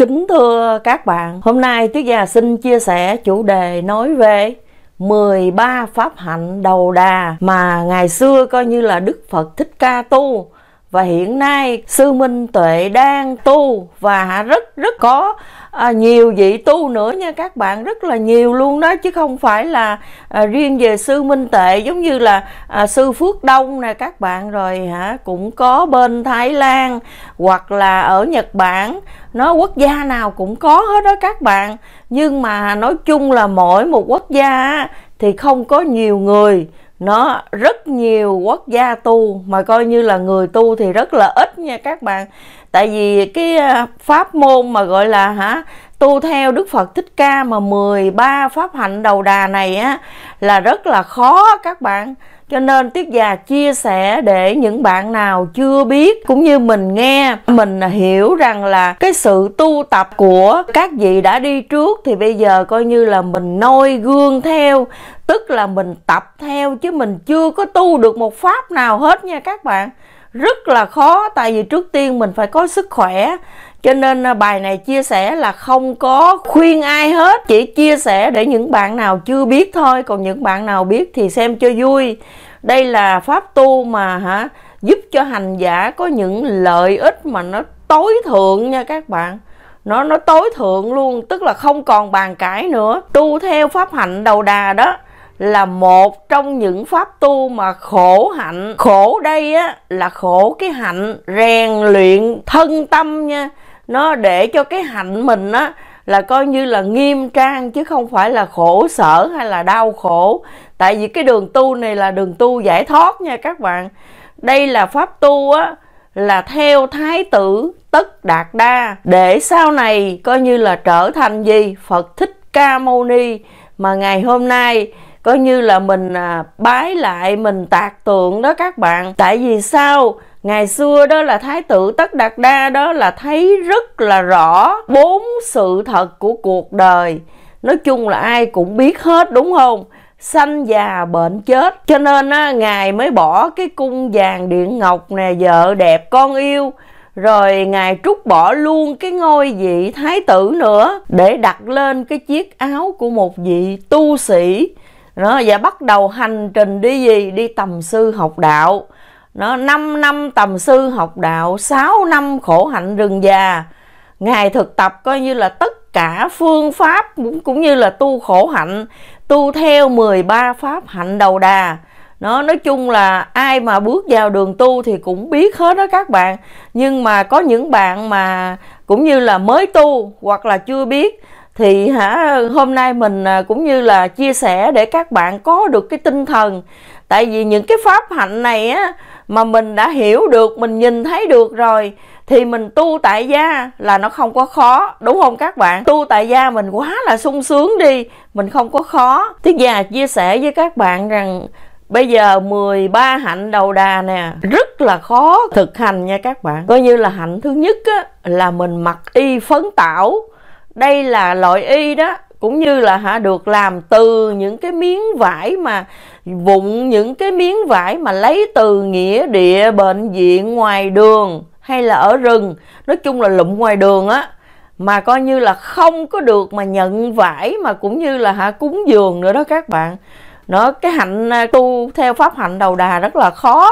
Kính thưa các bạn, hôm nay Tuyết Gia xin chia sẻ chủ đề nói về 13 pháp hạnh đầu đà mà ngày xưa coi như là Đức Phật Thích Ca tu và hiện nay Sư Minh Tuệ đang tu và rất rất có à, nhiều vị tu nữa nha các bạn rất là nhiều luôn đó chứ không phải là à, riêng về sư minh tệ giống như là à, sư phước đông nè các bạn rồi hả cũng có bên thái lan hoặc là ở nhật bản nó quốc gia nào cũng có hết đó các bạn nhưng mà nói chung là mỗi một quốc gia thì không có nhiều người nó rất nhiều quốc gia tu mà coi như là người tu thì rất là ít nha các bạn tại vì cái à, pháp môn mà gọi là hả tu theo Đức Phật Thích Ca mà 13 pháp hạnh đầu đà này á là rất là khó các bạn cho nên tiết già chia sẻ để những bạn nào chưa biết cũng như mình nghe mình hiểu rằng là cái sự tu tập của các vị đã đi trước thì bây giờ coi như là mình noi gương theo tức là mình tập theo chứ mình chưa có tu được một pháp nào hết nha các bạn rất là khó tại vì trước tiên mình phải có sức khỏe cho nên à, bài này chia sẻ là không có khuyên ai hết chỉ chia sẻ để những bạn nào chưa biết thôi còn những bạn nào biết thì xem cho vui đây là pháp tu mà hả giúp cho hành giả có những lợi ích mà nó tối thượng nha các bạn nó nó tối thượng luôn tức là không còn bàn cãi nữa tu theo pháp hạnh đầu đà đó là một trong những pháp tu mà khổ hạnh khổ đây á là khổ cái hạnh rèn luyện thân tâm nha nó để cho cái hạnh mình á là coi như là nghiêm trang chứ không phải là khổ sở hay là đau khổ tại vì cái đường tu này là đường tu giải thoát nha các bạn đây là pháp tu á là theo thái tử tất đạt đa để sau này coi như là trở thành gì phật thích ca mâu ni mà ngày hôm nay coi như là mình à, bái lại mình tạc tượng đó các bạn tại vì sao ngày xưa đó là thái tử tất đạt đa đó là thấy rất là rõ bốn sự thật của cuộc đời nói chung là ai cũng biết hết đúng không sanh già bệnh chết cho nên á, ngài mới bỏ cái cung vàng điện ngọc nè vợ đẹp con yêu rồi ngài trút bỏ luôn cái ngôi vị thái tử nữa để đặt lên cái chiếc áo của một vị tu sĩ nó và dạ, bắt đầu hành trình đi gì đi tầm sư học đạo nó 5 năm tầm sư học đạo 6 năm khổ hạnh rừng già ngài thực tập coi như là tất cả phương pháp cũng, cũng như là tu khổ hạnh tu theo 13 pháp hạnh đầu đà nó nói chung là ai mà bước vào đường tu thì cũng biết hết đó các bạn nhưng mà có những bạn mà cũng như là mới tu hoặc là chưa biết thì hả hôm nay mình à, cũng như là chia sẻ để các bạn có được cái tinh thần tại vì những cái pháp hạnh này á mà mình đã hiểu được mình nhìn thấy được rồi thì mình tu tại gia là nó không có khó đúng không các bạn tu tại gia mình quá là sung sướng đi mình không có khó thứ già chia sẻ với các bạn rằng Bây giờ 13 hạnh đầu đà nè Rất là khó thực hành nha các bạn Coi như là hạnh thứ nhất á, là mình mặc y phấn tảo đây là loại y đó cũng như là hả được làm từ những cái miếng vải mà vụn những cái miếng vải mà lấy từ nghĩa địa bệnh viện ngoài đường hay là ở rừng nói chung là lụm ngoài đường á mà coi như là không có được mà nhận vải mà cũng như là hả cúng dường nữa đó các bạn nó cái hạnh à, tu theo pháp hạnh đầu đà rất là khó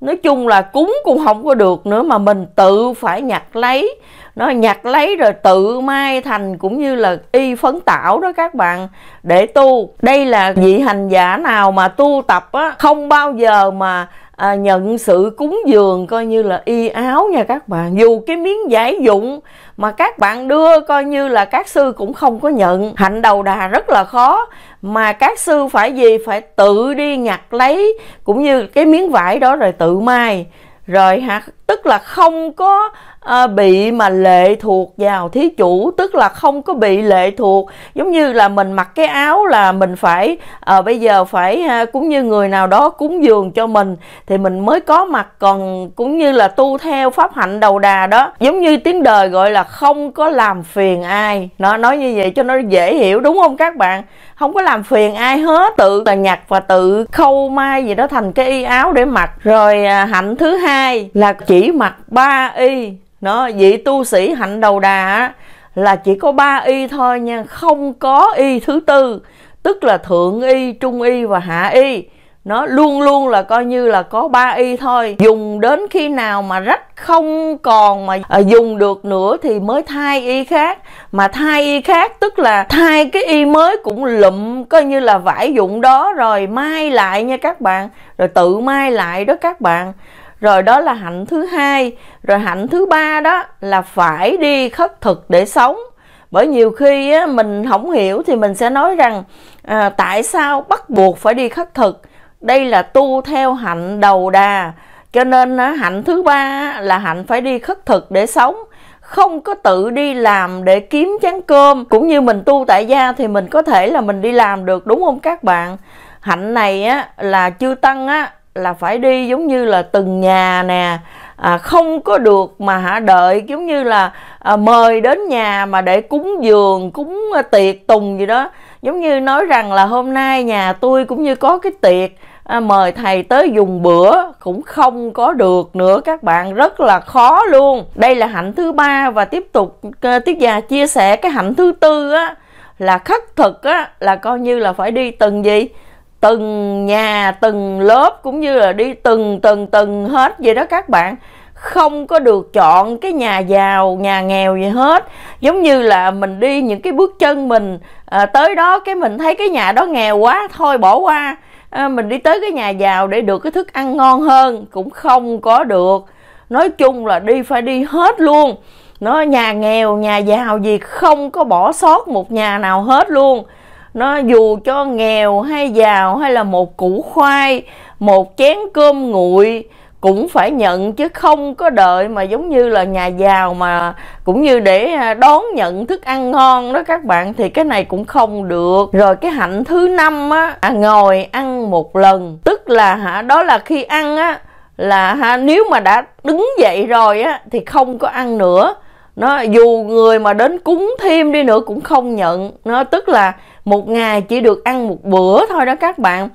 nói chung là cúng cũng không có được nữa mà mình tự phải nhặt lấy nó nhặt lấy rồi tự mai thành cũng như là y phấn tạo đó các bạn để tu đây là vị hành giả nào mà tu tập á không bao giờ mà à, nhận sự cúng dường coi như là y áo nha các bạn dù cái miếng giải dụng mà các bạn đưa coi như là các sư cũng không có nhận hạnh đầu đà rất là khó mà các sư phải gì phải tự đi nhặt lấy cũng như cái miếng vải đó rồi tự may rồi hả tức là không có à, bị mà lệ thuộc vào thí chủ tức là không có bị lệ thuộc giống như là mình mặc cái áo là mình phải à, bây giờ phải à, cũng như người nào đó cúng dường cho mình thì mình mới có mặt còn cũng như là tu theo pháp hạnh đầu đà đó giống như tiếng đời gọi là không có làm phiền ai nó nói như vậy cho nó dễ hiểu đúng không các bạn không có làm phiền ai hết tự là nhặt và tự khâu mai gì đó thành cái y áo để mặc rồi à, hạnh thứ hai là chỉ mặc ba y nó vị tu sĩ hạnh đầu đà là chỉ có ba y thôi nha không có y thứ tư tức là thượng y trung y và hạ y nó luôn luôn là coi như là có ba y thôi dùng đến khi nào mà rách không còn mà à, dùng được nữa thì mới thay y khác mà thay y khác tức là thay cái y mới cũng lụm coi như là vải dụng đó rồi mai lại nha các bạn rồi tự mai lại đó các bạn rồi đó là hạnh thứ hai rồi hạnh thứ ba đó là phải đi khất thực để sống bởi nhiều khi á, mình không hiểu thì mình sẽ nói rằng à, tại sao bắt buộc phải đi khất thực đây là tu theo hạnh đầu đà cho nên hạnh thứ ba là hạnh phải đi khất thực để sống không có tự đi làm để kiếm chén cơm cũng như mình tu tại gia thì mình có thể là mình đi làm được đúng không các bạn hạnh này á là chư tăng á là phải đi giống như là từng nhà nè à, không có được mà hả đợi giống như là à, mời đến nhà mà để cúng giường cúng à, tiệc tùng gì đó giống như nói rằng là hôm nay nhà tôi cũng như có cái tiệc à, mời thầy tới dùng bữa cũng không có được nữa các bạn rất là khó luôn đây là hạnh thứ ba và tiếp tục à, tiết già chia sẻ cái hạnh thứ tư á là khắc thực á là coi như là phải đi từng gì từng nhà từng lớp cũng như là đi từng từng từng hết vậy đó các bạn không có được chọn cái nhà giàu nhà nghèo gì hết giống như là mình đi những cái bước chân mình à, tới đó cái mình thấy cái nhà đó nghèo quá thôi bỏ qua à, mình đi tới cái nhà giàu để được cái thức ăn ngon hơn cũng không có được nói chung là đi phải đi hết luôn nó nhà nghèo nhà giàu gì không có bỏ sót một nhà nào hết luôn nó dù cho nghèo hay giàu hay là một củ khoai một chén cơm nguội cũng phải nhận chứ không có đợi mà giống như là nhà giàu mà cũng như để à, đón nhận thức ăn ngon đó các bạn thì cái này cũng không được rồi cái hạnh thứ năm á à, ngồi ăn một lần tức là hả đó là khi ăn á là ha, nếu mà đã đứng dậy rồi á thì không có ăn nữa nó dù người mà đến cúng thêm đi nữa cũng không nhận nó tức là một ngày chỉ được ăn một bữa thôi đó các bạn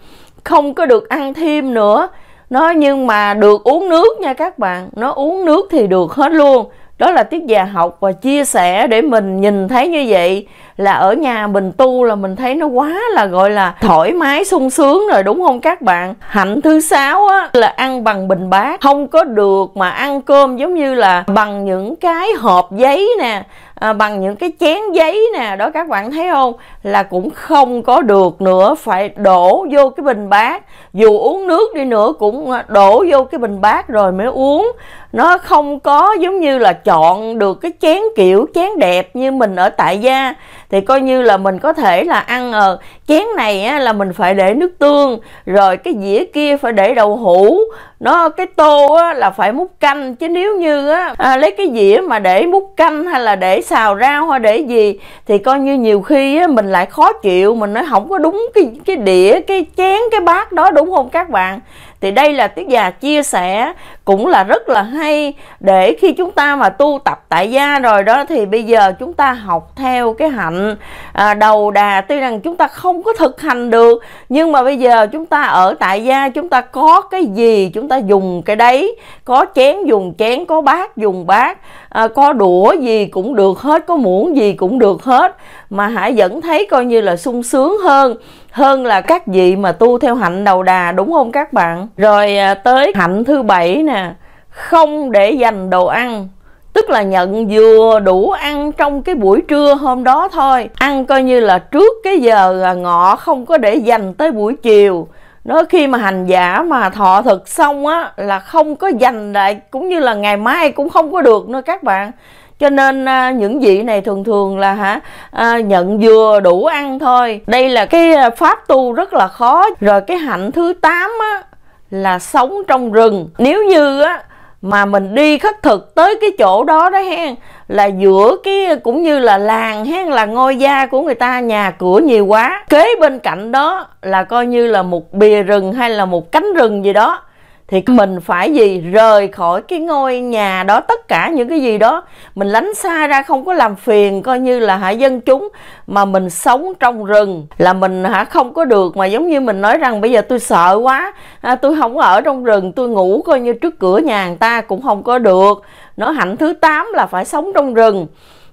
không có được ăn thêm nữa nó nhưng mà được uống nước nha các bạn nó uống nước thì được hết luôn đó là tiết già học và chia sẻ để mình nhìn thấy như vậy là ở nhà mình tu là mình thấy nó quá là gọi là thoải mái sung sướng rồi đúng không các bạn hạnh thứ sáu á là ăn bằng bình bát không có được mà ăn cơm giống như là bằng những cái hộp giấy nè à, bằng những cái chén giấy nè đó các bạn thấy không là cũng không có được nữa phải đổ vô cái bình bát dù uống nước đi nữa cũng à, đổ vô cái bình bát rồi mới uống nó không có giống như là chọn được cái chén kiểu chén đẹp như mình ở tại gia thì coi như là mình có thể là ăn ờ chén này á, là mình phải để nước tương rồi cái dĩa kia phải để đậu hũ nó cái tô á, là phải múc canh chứ nếu như á, à, lấy cái dĩa mà để múc canh hay là để xào rau hay để gì thì coi như nhiều khi á, mình lại khó chịu mình nói không có đúng cái cái đĩa cái chén cái bát đó đúng không các bạn thì đây là Tuyết già chia sẻ cũng là rất là hay để khi chúng ta mà tu tập tại gia rồi đó thì bây giờ chúng ta học theo cái hạnh à, đầu đà tuy rằng chúng ta không có thực hành được nhưng mà bây giờ chúng ta ở tại gia chúng ta có cái gì chúng ta dùng cái đấy có chén dùng chén có bát dùng bát à, có đũa gì cũng được hết có muỗng gì cũng được hết mà hải vẫn thấy coi như là sung sướng hơn hơn là các vị mà tu theo hạnh đầu đà đúng không các bạn rồi à, tới hạnh thứ bảy nè không để dành đồ ăn tức là nhận vừa đủ ăn trong cái buổi trưa hôm đó thôi ăn coi như là trước cái giờ à, ngọ không có để dành tới buổi chiều nó khi mà hành giả mà thọ thực xong á là không có dành lại cũng như là ngày mai cũng không có được nữa các bạn cho nên à, những vị này thường thường là hả à, nhận vừa đủ ăn thôi đây là cái à, pháp tu rất là khó rồi cái hạnh thứ 8 á là sống trong rừng nếu như á mà mình đi khất thực tới cái chỗ đó đó hen là giữa cái cũng như là làng hen là ngôi gia của người ta nhà cửa nhiều quá kế bên cạnh đó là coi như là một bìa rừng hay là một cánh rừng gì đó thì mình phải gì rời khỏi cái ngôi nhà đó tất cả những cái gì đó mình lánh xa ra không có làm phiền coi như là hả dân chúng mà mình sống trong rừng là mình hả không có được mà giống như mình nói rằng bây giờ tôi sợ quá à, tôi không ở trong rừng tôi ngủ coi như trước cửa nhà người ta cũng không có được nó hạnh thứ 8 là phải sống trong rừng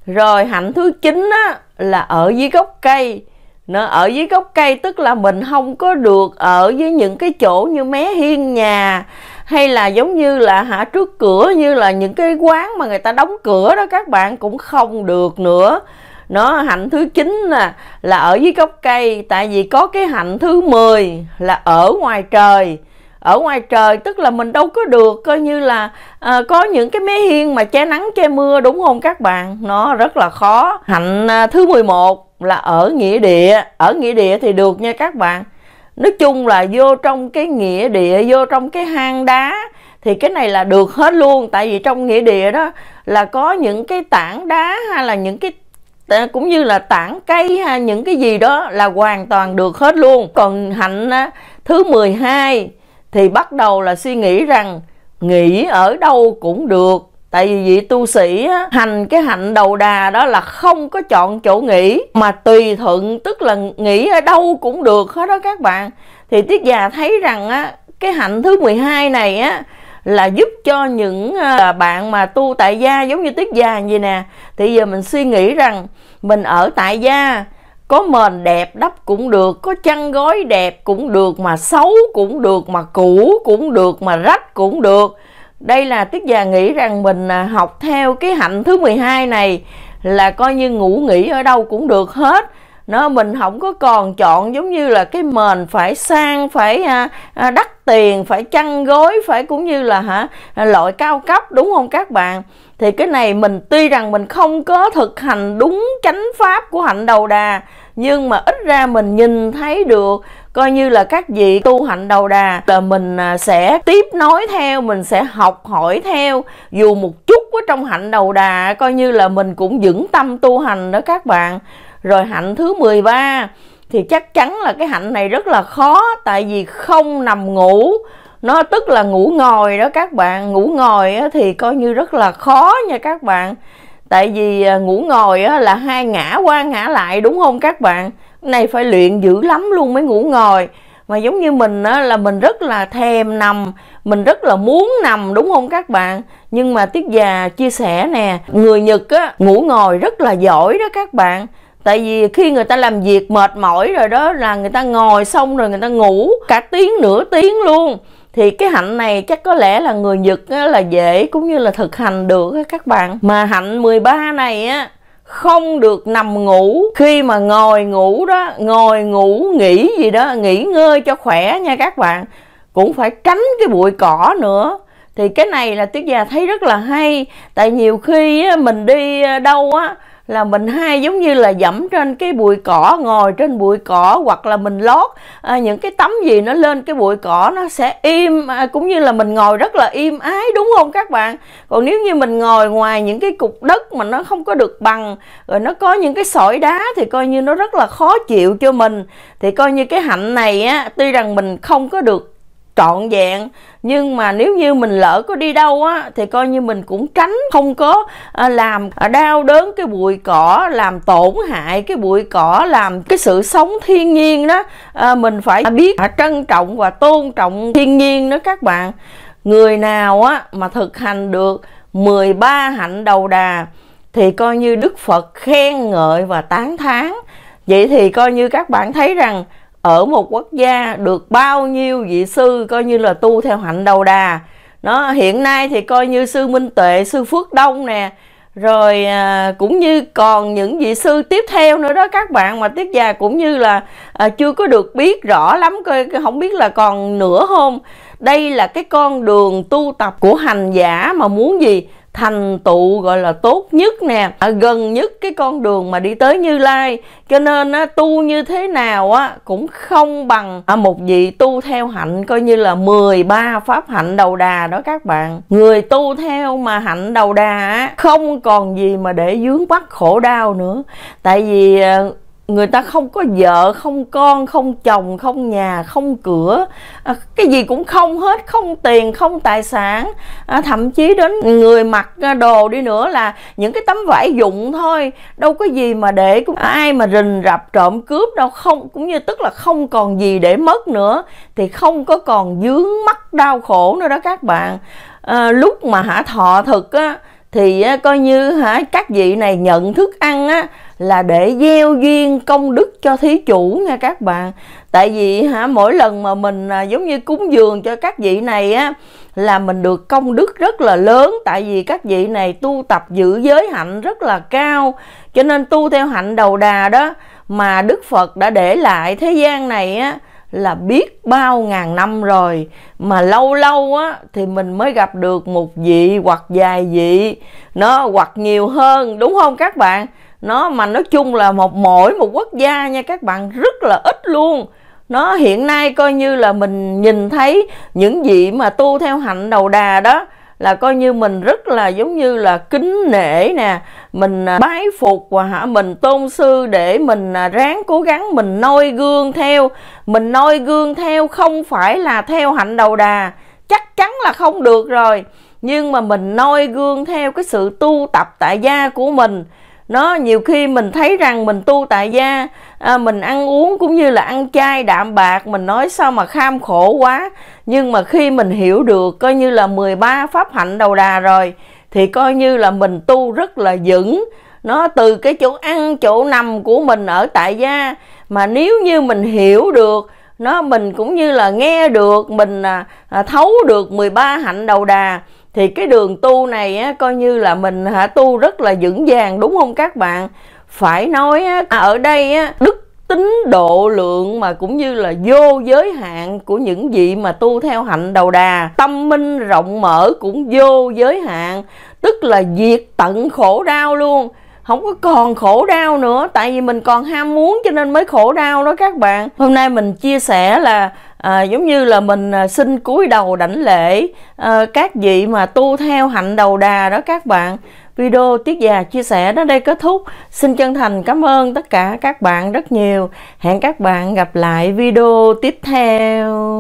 rồi hạnh thứ 9 á là ở dưới gốc cây nó ở dưới gốc cây tức là mình không có được ở với những cái chỗ như mé hiên nhà hay là giống như là hả trước cửa như là những cái quán mà người ta đóng cửa đó các bạn cũng không được nữa nó hạnh thứ chín là, là ở dưới gốc cây tại vì có cái hạnh thứ 10 là ở ngoài trời ở ngoài trời tức là mình đâu có được coi như là à, có những cái mé hiên mà che nắng che mưa đúng không các bạn nó rất là khó hạnh à, thứ 11 là ở nghĩa địa ở nghĩa địa thì được nha các bạn nói chung là vô trong cái nghĩa địa vô trong cái hang đá thì cái này là được hết luôn tại vì trong nghĩa địa đó là có những cái tảng đá hay là những cái à, cũng như là tảng cây hay những cái gì đó là hoàn toàn được hết luôn còn hạnh thứ 12 thì bắt đầu là suy nghĩ rằng nghỉ ở đâu cũng được tại vì vị tu sĩ á, hành cái hạnh đầu đà đó là không có chọn chỗ nghỉ mà tùy thuận tức là nghỉ ở đâu cũng được hết đó các bạn thì tiết già thấy rằng á, cái hạnh thứ 12 này á là giúp cho những à, bạn mà tu tại gia giống như tiết già vậy nè thì giờ mình suy nghĩ rằng mình ở tại gia có mền đẹp đắp cũng được có chăn gói đẹp cũng được mà xấu cũng được mà cũ cũng được mà rách cũng được đây là tiết già nghĩ rằng mình à, học theo cái hạnh thứ 12 này là coi như ngủ nghỉ ở đâu cũng được hết nó mình không có còn chọn giống như là cái mền phải sang phải à, à, đắt tiền phải chăn gối phải cũng như là hả loại cao cấp đúng không các bạn thì cái này mình tuy rằng mình không có thực hành đúng chánh pháp của hạnh đầu đà nhưng mà ít ra mình nhìn thấy được coi như là các vị tu hạnh đầu đà là mình à, sẽ tiếp nối theo mình sẽ học hỏi theo dù một chút ở trong hạnh đầu đà coi như là mình cũng vững tâm tu hành đó các bạn rồi hạnh thứ 13 thì chắc chắn là cái hạnh này rất là khó tại vì không nằm ngủ nó tức là ngủ ngồi đó các bạn ngủ ngồi thì coi như rất là khó nha các bạn tại vì à, ngủ ngồi là hai ngã qua ngã lại đúng không các bạn này phải luyện dữ lắm luôn mới ngủ ngồi mà giống như mình á, là mình rất là thèm nằm mình rất là muốn nằm đúng không các bạn nhưng mà tiết già chia sẻ nè người nhật á, ngủ ngồi rất là giỏi đó các bạn tại vì khi người ta làm việc mệt mỏi rồi đó là người ta ngồi xong rồi người ta ngủ cả tiếng nửa tiếng luôn thì cái hạnh này chắc có lẽ là người Nhật là dễ cũng như là thực hành được các bạn mà hạnh 13 này á không được nằm ngủ khi mà ngồi ngủ đó ngồi ngủ nghỉ gì đó nghỉ ngơi cho khỏe nha các bạn cũng phải tránh cái bụi cỏ nữa thì cái này là tuyết già thấy rất là hay tại nhiều khi mình đi ờ, đâu á là mình hay giống như là dẫm trên cái bụi cỏ ngồi trên bụi cỏ hoặc là mình lót à, những cái tấm gì nó lên cái bụi cỏ nó sẽ im à, cũng như là mình ngồi rất là im ái đúng không các bạn còn nếu như mình ngồi ngoài những cái cục đất mà nó không có được bằng rồi nó có những cái sỏi đá thì coi như nó rất là khó chịu cho mình thì coi như cái hạnh này á tuy rằng mình không có được trọn vẹn nhưng mà nếu như mình lỡ có đi đâu á thì coi như mình cũng tránh không có à, làm à, đau đớn cái bụi cỏ làm tổn hại cái bụi cỏ làm cái sự sống thiên nhiên đó à, mình phải biết trân trọng và tôn trọng thiên nhiên đó các bạn người nào á mà thực hành được 13 hạnh đầu đà thì coi như Đức Phật khen ngợi và tán thán vậy thì coi như các bạn thấy rằng ở một quốc gia được bao nhiêu vị sư coi như là tu theo hạnh đầu đà nó hiện nay thì coi như sư minh tuệ sư phước đông nè rồi à, cũng như còn những vị sư tiếp theo nữa đó các bạn mà tiết già cũng như là à, chưa có được biết rõ lắm coi không biết là còn nữa không đây là cái con đường tu tập của hành giả mà muốn gì thành tựu gọi là tốt nhất nè à, gần nhất cái con đường mà đi tới như lai cho nên á, tu như thế nào á cũng không bằng à, một vị tu theo hạnh coi như là 13 pháp hạnh đầu đà đó các bạn người tu theo mà hạnh đầu đà á, không còn gì mà để dướng bắt khổ đau nữa tại vì à, người ta không có vợ không con không chồng không nhà không cửa à, cái gì cũng không hết không tiền không tài sản à, thậm chí đến người mặc à, đồ đi nữa là những cái tấm vải dụng thôi đâu có gì mà để ai mà rình rập trộm cướp đâu không cũng như tức là không còn gì để mất nữa thì không có còn dướng mắt đau khổ nữa đó các bạn à, lúc mà hả thọ thực á thì coi như hả các vị này nhận thức ăn á là để gieo duyên công đức cho thí chủ nha các bạn tại vì hả mỗi lần mà mình à, giống như cúng dường cho các vị này á là mình được công đức rất là lớn tại vì các vị này tu tập giữ giới hạnh rất là cao cho nên tu theo hạnh đầu đà đó mà đức phật đã để lại thế gian này á là biết bao ngàn năm rồi mà lâu lâu á thì mình mới gặp được một vị hoặc vài vị nó hoặc nhiều hơn đúng không các bạn nó mà nói chung là một mỗi một quốc gia nha các bạn rất là ít luôn nó hiện nay coi như là mình nhìn thấy những vị mà tu theo hạnh đầu đà đó là coi như mình rất là giống như là kính nể nè mình à, bái phục và hả mình tôn sư để mình à, ráng cố gắng mình noi gương theo mình noi gương theo không phải là theo hạnh đầu đà chắc chắn là không được rồi nhưng mà mình noi gương theo cái sự tu tập tại gia của mình nó nhiều khi mình thấy rằng mình tu tại gia à, mình ăn uống cũng như là ăn chay đạm bạc mình nói sao mà kham khổ quá nhưng mà khi mình hiểu được coi như là 13 pháp hạnh đầu đà rồi thì coi như là mình tu rất là vững nó từ cái chỗ ăn chỗ nằm của mình ở tại gia mà nếu như mình hiểu được nó mình cũng như là nghe được mình à, à thấu được 13 hạnh đầu đà thì cái đường tu này á, coi như là mình hả tu rất là vững vàng đúng không các bạn phải nói á, à, ở đây á, đức tính độ lượng mà cũng như là vô giới hạn của những vị mà tu theo hạnh đầu đà tâm minh rộng mở cũng vô giới hạn tức là diệt tận khổ đau luôn không có còn khổ đau nữa tại vì mình còn ham muốn cho nên mới khổ đau đó các bạn hôm nay mình chia sẻ là à, giống như là mình à, xin cúi đầu đảnh lễ à, các vị mà tu theo hạnh đầu đà đó các bạn video tiết già chia sẻ đến đây kết thúc xin chân thành cảm ơn tất cả các bạn rất nhiều hẹn các bạn gặp lại video tiếp theo